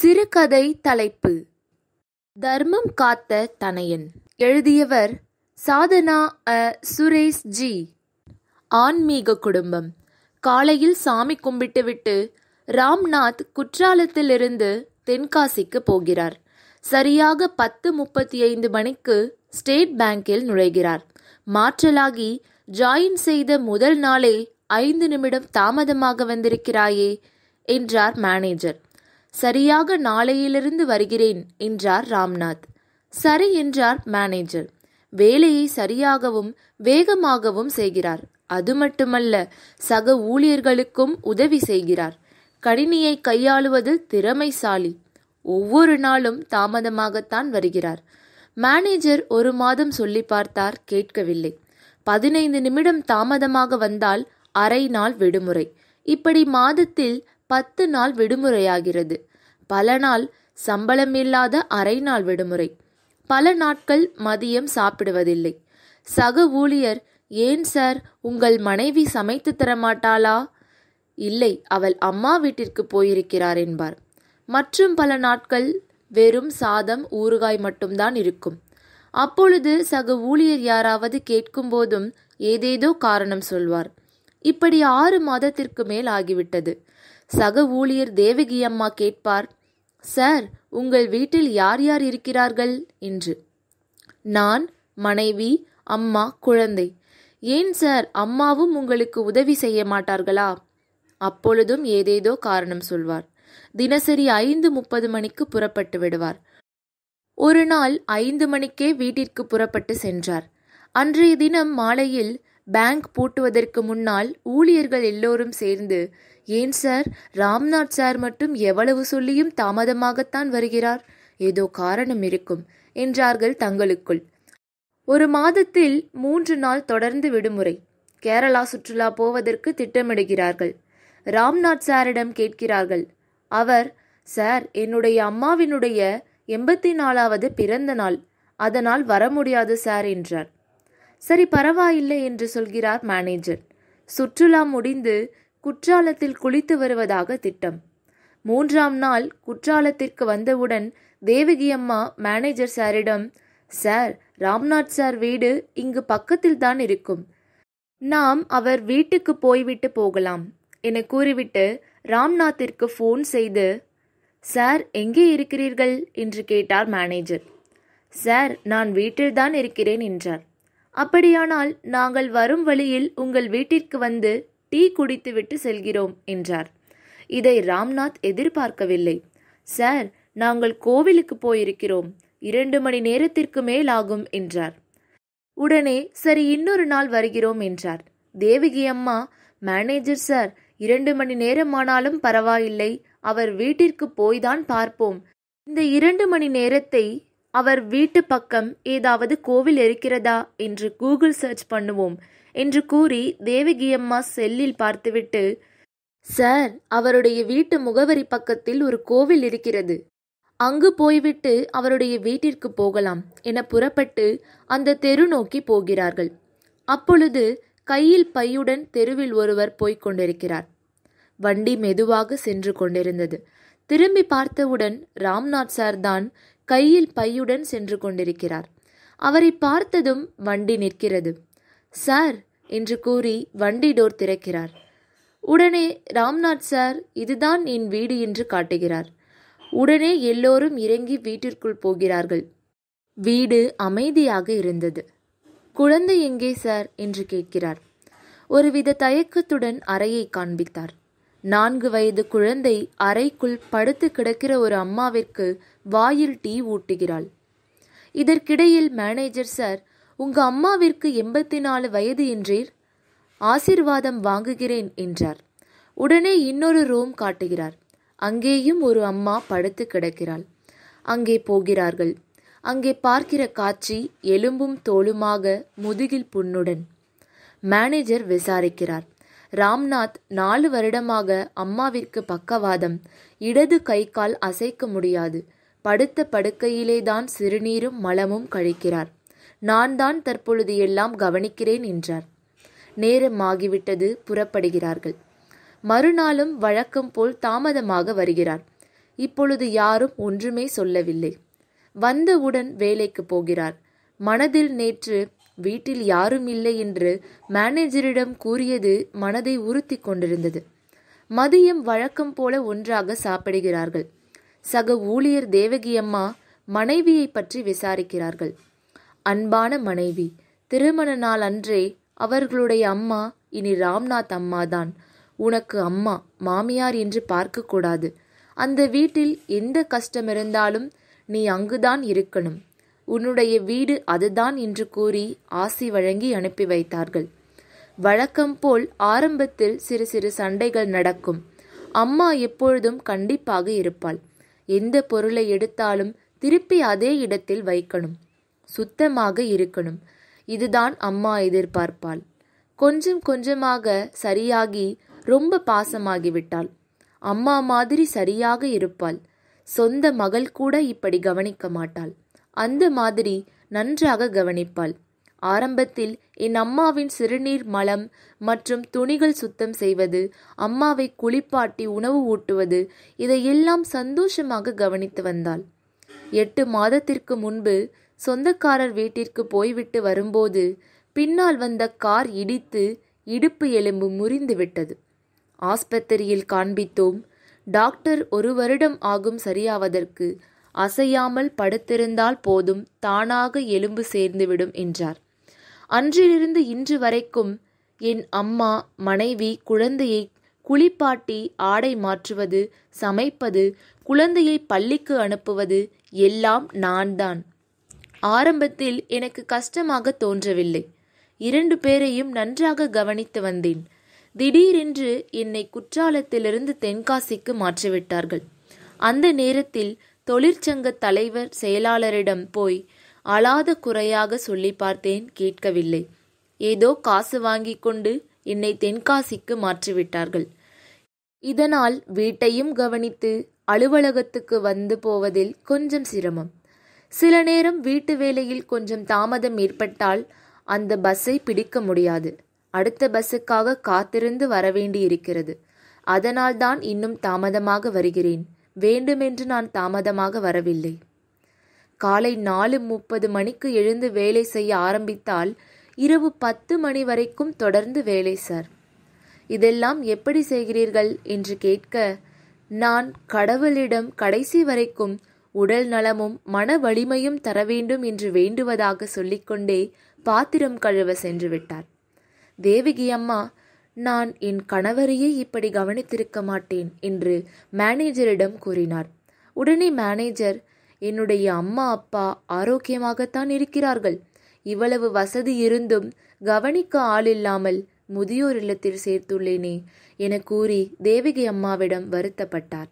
சிறுகதை தலைப்பு தர்மம் காத்த தனையன் எழுதியவர் சாதனா அ சுரேஷ் ஜி ஆன்மீக குடும்பம் காலையில் சாமி கும்பிட்டுவிட்டு ராம்நாத் குற்றாலத்திலிருந்து தென்காசிக்கு போகிறார் சரியாக பத்து முப்பத்தி ஐந்து மணிக்கு ஸ்டேட் பேங்கில் நுழைகிறார் மாற்றலாகி ஜாயின் செய்த முதல் நாளே ஐந்து நிமிடம் தாமதமாக வந்திருக்கிறாயே என்றார் மேனேஜர் சரியாக நாளையிலிருந்து வருகிறேன் என்றார் ராம்நாத் சரி என்றார் மேனேஜர் வேலையை சரியாகவும் வேகமாகவும் செய்கிறார் அது மட்டுமல்ல சக ஊழியர்களுக்கும் உதவி செய்கிறார் கணினியை கையாளுவது திறமைசாலி ஒவ்வொரு நாளும் தாமதமாகத்தான் வருகிறார் மேனேஜர் ஒரு மாதம் சொல்லி பார்த்தார் கேட்கவில்லை பதினைந்து நிமிடம் தாமதமாக வந்தால் அரை நாள் விடுமுறை இப்படி மாதத்தில் பத்து நாள் விடுமுறையாகிறது பல நாள் சம்பளமில்லாத அரை நாள் விடுமுறை பல நாட்கள் மதியம் சாப்பிடுவதில்லை சக ஊழியர் ஏன் சார் உங்கள் மனைவி சமைத்து தரமாட்டாளா இல்லை அவள் அம்மா வீட்டிற்கு போயிருக்கிறார் என்பார் மற்றும் பல நாட்கள் வெறும் சாதம் ஊறுகாய் மட்டும்தான் இருக்கும் அப்பொழுது சக ஊழியர் யாராவது கேட்கும் போதும் ஏதேதோ காரணம் சொல்வார் இப்படி ஆறு மாதத்திற்கு மேல் ஆகிவிட்டது சக ஊழியர் தேவகி அம்மா கேட்பார் சார் உங்கள் வீட்டில் யார் யார் இருக்கிறார்கள் என்று நான் மனைவி அம்மா குழந்தை ஏன் சார் அம்மாவும் உங்களுக்கு உதவி செய்ய மாட்டார்களா அப்பொழுதும் ஏதேதோ காரணம் சொல்வார் தினசரி ஐந்து முப்பது மணிக்கு புறப்பட்டு விடுவார் ஒரு நாள் ஐந்து மணிக்கே வீட்டிற்கு புறப்பட்டு சென்றார் அன்றைய தினம் மாலையில் பேங்க் பூட்டுவதற்கு முன்னால் ஊழியர்கள் எல்லோரும் சேர்ந்து ஏன் சார் ராம்நாத் சார் மட்டும் எவ்வளவு சொல்லியும் தாமதமாகத்தான் வருகிறார் ஏதோ காரணம் இருக்கும் என்றார்கள் தங்களுக்குள் ஒரு மாதத்தில் மூன்று நாள் தொடர்ந்து விடுமுறை கேரளா சுற்றுலா போவதற்கு திட்டமிடுகிறார்கள் ராம்நாத் சாரிடம் கேட்கிறார்கள் அவர் சார் என்னுடைய அம்மாவினுடைய எண்பத்தி நாலாவது பிறந்த நாள் அதனால் வர முடியாது சார் என்றார் சரி பரவாயில்லை என்று சொல்கிறார் மேனேஜர் சுற்றுலா முடிந்து குற்றாலத்தில் குளித்து வருவதாக திட்டம் மூன்றாம் நாள் குற்றாலத்திற்கு வந்தவுடன் தேவகி அம்மா மேனேஜர் சாரிடம் சார் ராம்நாத் சார் வீடு இங்கு பக்கத்தில் தான் இருக்கும் நாம் அவர் வீட்டுக்கு போய்விட்டு போகலாம் என கூறிவிட்டு ராம்நாத்திற்கு ஃபோன் செய்து சார் எங்கே இருக்கிறீர்கள் என்று கேட்டார் மேனேஜர் சார் நான் வீட்டில்தான் இருக்கிறேன் என்றார் அப்படியானால் நாங்கள் வரும் வழியில் உங்கள் வீட்டிற்கு வந்து டீ குடித்துவிட்டு செல்கிறோம் என்றார் இதை ராம்நாத் எதிர்பார்க்கவில்லை சார் நாங்கள் கோவிலுக்கு போயிருக்கிறோம் இரண்டு மணி நேரத்திற்கு மேல் ஆகும் என்றார் உடனே சரி இன்னொரு நாள் வருகிறோம் என்றார் தேவகி அம்மா மேனேஜர் சார் இரண்டு மணி நேரமானாலும் பரவாயில்லை அவர் வீட்டிற்கு போய்தான் பார்ப்போம் இந்த இரண்டு மணி நேரத்தை அவர் வீட்டு பக்கம் ஏதாவது கோவில் இருக்கிறதா என்று கூகுள் சர்ச் பண்ணுவோம் என்று கூறி தேவகியம்மா செல்லில் பார்த்துவிட்டு சார் அவருடைய வீட்டு முகவரி பக்கத்தில் ஒரு கோவில் இருக்கிறது அங்கு போய்விட்டு அவருடைய வீட்டிற்கு போகலாம் என புறப்பட்டு அந்த தெரு நோக்கி போகிறார்கள் அப்பொழுது கையில் பையுடன் தெருவில் ஒருவர் போய்க் கொண்டிருக்கிறார் வண்டி மெதுவாக சென்று கொண்டிருந்தது திரும்பி பார்த்தவுடன் ராம்நாத் சார் தான் கையில் பையுடன் சென்று கொண்டிருக்கிறார் அவரை பார்த்ததும் வண்டி நிற்கிறது சார் என்று கூறி வண்டி டோர் திறக்கிறார் உடனே ராம்நாத் சார் இதுதான் என் வீடு என்று காட்டுகிறார் உடனே எல்லோரும் இறங்கி வீட்டிற்குள் போகிறார்கள் வீடு அமைதியாக இருந்தது குழந்தை எங்கே சார் என்று கேட்கிறார் ஒருவித தயக்கத்துடன் அறையை காண்பித்தார் நான்கு வயது குழந்தை அறைக்குள் படுத்து கிடக்கிற ஒரு அம்மாவிற்கு வாயில் டீ ஊட்டுகிறாள் இதற்கிடையில் மேனேஜர் சார் உங்க அம்மாவிற்கு எண்பத்தி நாலு வயது என்றீர் ஆசிர்வாதம் வாங்குகிறேன் என்றார் உடனே இன்னொரு ரூம் காட்டுகிறார் அங்கேயும் ஒரு அம்மா படுத்து கிடக்கிறாள் அங்கே போகிறார்கள் அங்கே பார்க்கிற காட்சி எலும்பும் தோளுமாக முதுகில் புண்ணுடன் மேனேஜர் விசாரிக்கிறார் ராம்நாத் நாலு வருடமாக அம்மாவிற்கு பக்கவாதம் இடது கை கால் அசைக்க முடியாது படுத்த படுக்கையிலேதான் சிறுநீரும் மலமும் கழிக்கிறார் நான் தான் தற்பொழுது எல்லாம் கவனிக்கிறேன் என்றார் நேரமாகிவிட்டது புறப்படுகிறார்கள் மறுநாளும் வழக்கம் போல் தாமதமாக வருகிறார் இப்பொழுது யாரும் ஒன்றுமே சொல்லவில்லை வந்தவுடன் வேலைக்கு போகிறார் மனதில் நேற்று வீட்டில் யாரும் இல்லை என்று மேனேஜரிடம் கூறியது மனதை உறுத்தி கொண்டிருந்தது மதியம் வழக்கம் போல ஒன்றாக சாப்பிடுகிறார்கள் சக ஊழியர் தேவகி அம்மா மனைவியை பற்றி விசாரிக்கிறார்கள் அன்பான மனைவி திருமண நாள் அன்றே அவர்களுடைய அம்மா இனி ராம்நாத் அம்மாதான் உனக்கு அம்மா மாமியார் என்று பார்க்கக்கூடாது அந்த வீட்டில் எந்த கஷ்டம் இருந்தாலும் நீ அங்குதான் இருக்கணும் உன்னுடைய வீடு அதுதான் என்று கூறி ஆசி வழங்கி அனுப்பி வைத்தார்கள் வழக்கம் போல் ஆரம்பத்தில் சிறு சிறு சண்டைகள் நடக்கும் அம்மா எப்பொழுதும் கண்டிப்பாக இருப்பாள் எந்த பொருளை எடுத்தாலும் திருப்பி அதே இடத்தில் வைக்கணும் சுத்தமாக இருக்கணும் இதுதான் அம்மா எதிர்பார்ப்பாள் கொஞ்சம் கொஞ்சமாக சரியாகி ரொம்ப பாசமாகிவிட்டாள் அம்மா மாதிரி சரியாக இருப்பாள் சொந்த மகள் கூட இப்படி கவனிக்க மாட்டாள் அந்த மாதிரி நன்றாக கவனிப்பாள் ஆரம்பத்தில் என் அம்மாவின் சிறுநீர் மலம் மற்றும் துணிகள் சுத்தம் செய்வது அம்மாவை குளிப்பாட்டி உணவு ஊட்டுவது இதையெல்லாம் சந்தோஷமாக கவனித்து வந்தாள் எட்டு மாதத்திற்கு முன்பு சொந்தக்காரர் வீட்டிற்கு போய்விட்டு வரும்போது பின்னால் வந்த கார் இடித்து இடுப்பு எலும்பு முறிந்துவிட்டது ஆஸ்பத்திரியில் காண்பித்தோம் டாக்டர் ஒரு வருடம் ஆகும் சரியாவதற்கு அசையாமல் படுத்திருந்தால் போதும் தானாக எலும்பு சேர்ந்துவிடும் என்றார் அன்றிலிருந்து இன்று வரைக்கும் என் அம்மா மனைவி குழந்தையை குளிப்பாட்டி ஆடை மாற்றுவது சமைப்பது குழந்தையை பள்ளிக்கு அனுப்புவது எல்லாம் நான்தான் ஆரம்பத்தில் எனக்கு கஷ்டமாக தோன்றவில்லை இரண்டு பேரையும் நன்றாக கவனித்து வந்தேன் திடீரென்று என்னை குற்றாலத்திலிருந்து தென்காசிக்கு மாற்றிவிட்டார்கள் அந்த நேரத்தில் தொழிற்சங்க தலைவர் செயலாளரிடம் போய் அழாத குறையாக சொல்லி பார்த்தேன் கேட்கவில்லை ஏதோ காசு வாங்கிக் கொண்டு என்னை தென்காசிக்கு மாற்றிவிட்டார்கள் இதனால் வீட்டையும் கவனித்து அலுவலகத்துக்கு வந்து போவதில் கொஞ்சம் சிரமம் சில நேரம் வீட்டு வேலையில் கொஞ்சம் தாமதம் ஏற்பட்டால் அந்த பஸ்ஸை பிடிக்க முடியாது அடுத்த பஸ்ஸுக்காக காத்திருந்து வரவேண்டி இருக்கிறது அதனால்தான் இன்னும் தாமதமாக வருகிறேன் வேண்டுமென்று நான் தாமதமாக வரவில்லை காலை நாலு முப்பது மணிக்கு எழுந்து வேலை செய்ய ஆரம்பித்தால் இரவு பத்து மணி வரைக்கும் தொடர்ந்து வேலை சார் இதெல்லாம் எப்படி செய்கிறீர்கள் என்று கேட்க நான் கடவுளிடம் கடைசி வரைக்கும் உடல் நலமும் மன வலிமையும் தர வேண்டும் என்று வேண்டுவதாக சொல்லிக்கொண்டே பாத்திரம் கழுவ சென்று விட்டார் தேவகி அம்மா நான் என் கணவரையே இப்படி கவனித்திருக்க மாட்டேன் என்று மேனேஜரிடம் கூறினார் உடனே மேனேஜர் என்னுடைய அம்மா அப்பா ஆரோக்கியமாகத்தான் இருக்கிறார்கள் இவ்வளவு வசதி இருந்தும் கவனிக்க ஆள் இல்லாமல் முதியோர் இல்லத்தில் சேர்த்துள்ளேனே என கூறி தேவகி அம்மாவிடம் வருத்தப்பட்டார்